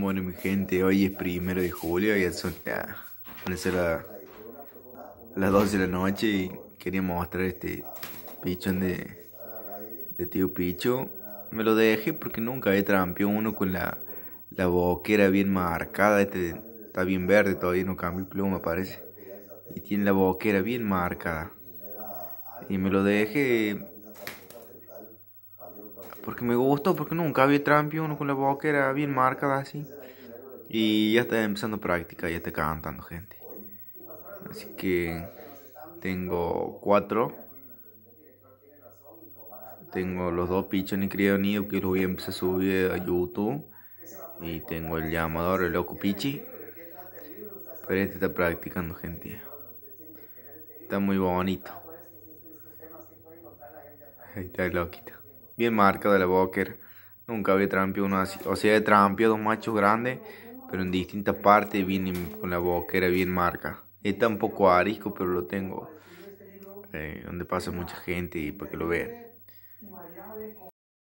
Bueno, mi gente, hoy es primero de julio y son las 12 de la noche y quería mostrar este pichón de, tío Picho. Me lo dejé porque nunca he trampeado uno con la, la boquera bien marcada. Este está bien verde, todavía no cambió pluma, parece. Y tiene la boquera bien marcada. Y me lo dejé porque me gustó, porque nunca había Uno con la boca, era bien marcada así. Y ya está empezando práctica, ya está cantando gente. Así que tengo cuatro. Tengo los dos pichones ni que los voy a empezar a subir a YouTube. Y tengo el llamador, el loco pichi. Pero este está practicando, gente. Está muy bonito. Ahí está el loquito bien marca de la Boker. Nunca había trampio uno así. O sea, trampio dos machos grandes, pero en distintas partes vienen con la era bien marca. Está un poco arisco, pero lo tengo. Eh, donde pasa mucha gente y para que lo vean.